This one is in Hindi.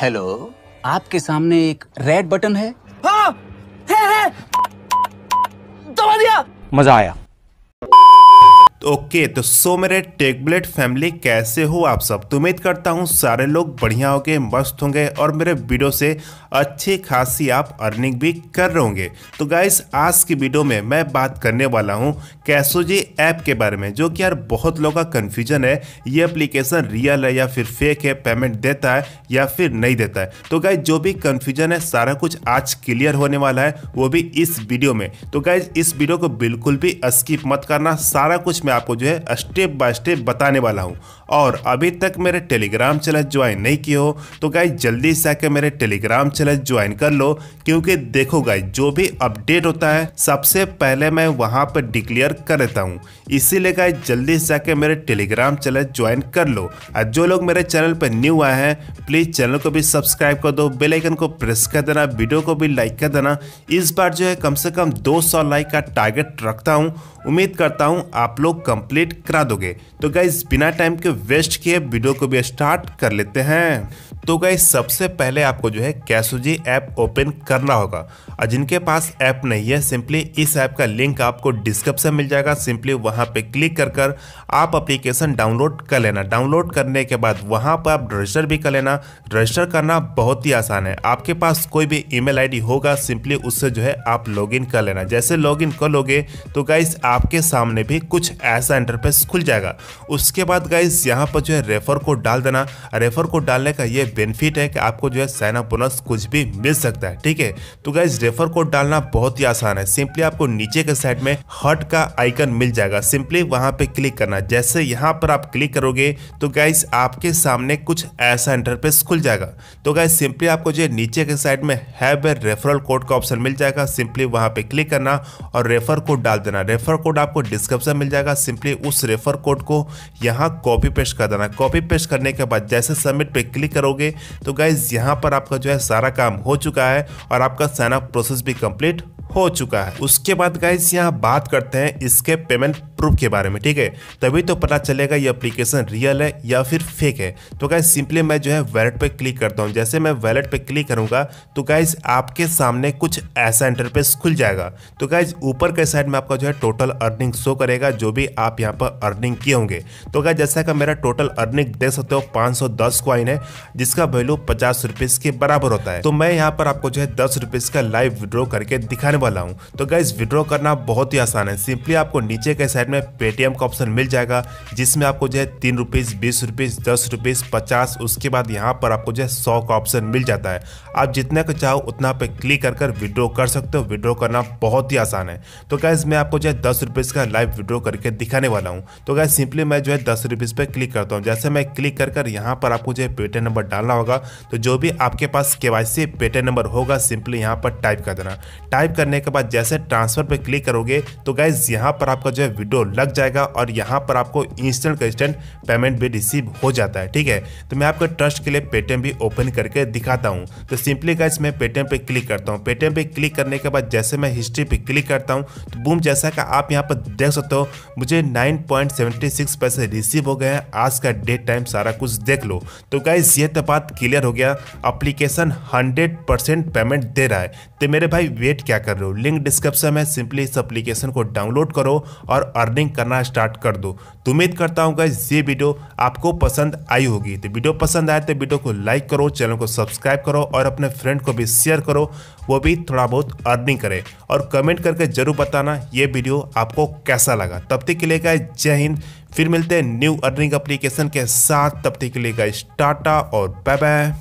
हेलो आपके सामने एक रेड बटन है हाँ, है, है। दबा दिया मजा आया ओके तो सो मेरे टेकब्लेट फैमिली कैसे हो आप सब तो उम्मीद करता हूँ सारे लोग बढ़िया होंगे मस्त होंगे और मेरे वीडियो से अच्छी खासी आप अर्निंग भी कर रहे होंगे तो गाइस आज की वीडियो में मैं बात करने वाला हूँ कैसोजी ऐप के बारे में जो कि यार बहुत लोगों का कन्फ्यूजन है ये अप्लीकेशन रियल है या फिर फेक है पेमेंट देता है या फिर नहीं देता है तो गाइज जो भी कन्फ्यूजन है सारा कुछ आज क्लियर होने वाला है वो भी इस वीडियो में तो गाइज इस वीडियो को बिल्कुल भी स्किप मत करना सारा कुछ मैं आपको जो है स्टेप बाय स्टेप बताने वाला हूँ और अभी तक मेरे टेलीग्राम चैनल ज्वाइन नहीं किए हो तो गाइज जल्दी से आकर मेरे टेलीग्राम चैनल ज्वाइन कर लो क्योंकि देखो गाइज जो भी अपडेट होता है सबसे पहले मैं वहाँ पर डिक्लेयर कर देता हूँ इसीलिए गाइज जल्दी से आकर मेरे टेलीग्राम चैनल ज्वाइन कर लो और जो लोग मेरे चैनल पर न्यू आए हैं प्लीज़ चैनल को भी सब्सक्राइब कर दो बेलाइकन को प्रेस कर देना वीडियो को भी लाइक कर देना इस बार जो है कम से कम 200 लाइक का टारगेट रखता हूँ उम्मीद करता हूँ आप लोग कंप्लीट करा दोगे तो गाइज बिना टाइम के वेस्ट किए वीडियो को भी स्टार्ट कर लेते हैं तो गाइज सबसे पहले आपको जो है कैसोजी ऐप ओपन करना होगा और जिनके पास ऐप नहीं है सिंपली इस ऐप का लिंक आपको डिस्क्रिप्शन मिल जाएगा सिंपली वहाँ पे क्लिक कर कर आप अप्लीकेशन डाउनलोड कर लेना डाउनलोड करने के बाद वहाँ पर आप रजिस्टर भी कर लेना रजिस्टर करना बहुत ही आसान है आपके पास कोई भी ईमेल आईडी होगा सिंपली उससे जो है आप लॉगिन कर लेना जैसे लॉगिन कर लोगे तो गाइस आपके सामने भी कुछ ऐसा इंटरफेस खुल जाएगा उसके बाद गाइस यहाँ पर जो है रेफर को डाल देना रेफर को डालने का ये बेनिफिट है कि आपको जो है साइन अप बोनस कुछ भी मिल सकता है ठीक है तो गाइज़ रेफर कोड डालना बहुत ही आसान है सिंपली आपको नीचे के साइड में हट का आइकन मिल जाएगा सिंपली वहां पे क्लिक करना जैसे यहाँ पर आप क्लिक करोगे तो गाइस आपके सामने कुछ ऐसा इंटरफेस खुल जाएगा तो गाइस सिंपली आपको जो नीचे के साइड में हैव ए रेफरल कोड का ऑप्शन मिल जाएगा सिंपली वहां पे क्लिक करना और रेफर कोड डाल देना रेफर कोड आपको डिस्क्रिप्शन मिल जाएगा सिंपली उस रेफर कोड को यहाँ कॉपी पेस्ट कर देना कॉपी पेस्ट करने के बाद जैसे सबमिट पे क्लिक करोगे तो गाइज यहाँ पर आपका जो है सारा काम हो चुका है और आपका सैनअप process be complete हो चुका है उसके बाद गाइज यहाँ बात करते हैं इसके पेमेंट प्रूफ के बारे में ठीक है तभी तो पता चलेगा ये अप्लीकेशन रियल है या फिर फेक है तो गाइज सिंपली मैं जो है वैलेट पे क्लिक करता हूँ जैसे मैं वैलेट पे क्लिक करूँगा तो गाइज आपके सामने कुछ ऐसा इंटरफेस खुल जाएगा तो गाइज ऊपर के साइड में आपका जो है टोटल अर्निंग शो करेगा जो भी आप यहाँ पर अर्निंग किए होंगे तो गाइज जैसा कि मेरा टोटल अर्निंग देख सकते हो पाँच सौ है जिसका वैल्यू पचास के बराबर होता है तो मैं यहाँ पर आपको जो है दस का लाइव विड्रॉ करके दिखाने वाला हूँ तो गाइज विड्रॉ करना बहुत ही आसान है सिंपली आपको नीचे के साइड में पेटीएम का ऑप्शन मिल जाएगा जिसमें आपको जो है तीन रुपीज़ बीस रुपीज़ दस रुपीज़ पचास उसके बाद यहाँ पर आपको जो है सौ का ऑप्शन मिल जाता है आप जितना का चाहो उतना पे क्लिक कर कर विड्रॉ कर सकते हो विड्रॉ करना बहुत ही आसान है तो गाइज मैं आपको जो है दस रुपीज़ का लाइव विड्रॉ करके दिखाने वाला हूँ तो गाइज सिंपली मैं जो है दस रुपीज़ पे क्लिक करता हूँ जैसे मैं क्लिक कर कर यहाँ पर आपको जो है पेटीएम नंबर डालना होगा तो जो भी आपके पास के वाई पेटीएम नंबर होगा सिंपली यहाँ पर टाइप कर देना टाइप करने करने के बाद जैसे ट्रांसफर पर क्लिक करोगे तो गाइज यहाँ पर आपका जो है विडो लग जाएगा और यहाँ पर आपको इंस्टेंट इंस्टेंट पेमेंट भी रिसीव हो जाता है ठीक है तो मैं आपको ट्रस्ट के लिए पेटीएम भी ओपन करके दिखाता हूँ तो सिंपली गाइज मैं पेटीएम पर क्लिक करता हूँ पेटीएम पर क्लिक करने के बाद जैसे मैं हिस्ट्री पर क्लिक करता हूँ तो बूम जैसा कि आप यहाँ पर देख सकते हो मुझे नाइन पैसे रिसीव हो गए हैं आज का डेट टाइम सारा कुछ देख लो तो गाइज ये तो बात क्लियर हो गया अप्लीकेशन हंड्रेड पेमेंट दे रहा है तो मेरे भाई वेट क्या कर रहे हो लिंक डिस्क्रिप्शन में सिंपली इस एप्लीकेशन को डाउनलोड करो और अर्निंग करना स्टार्ट कर दो तो उम्मीद करता हूँ गाइज ये वीडियो आपको पसंद आई होगी तो वीडियो पसंद आए तो वीडियो को लाइक करो चैनल को सब्सक्राइब करो और अपने फ्रेंड को भी शेयर करो वो भी थोड़ा बहुत अर्निंग करे और कमेंट करके जरूर बताना ये वीडियो आपको कैसा लगा तब तक के लिए गाइज जय हिंद फिर मिलते हैं न्यू अर्निंग एप्लीकेशन के साथ तब तक के लिए गाइस टाटा और बाय बाय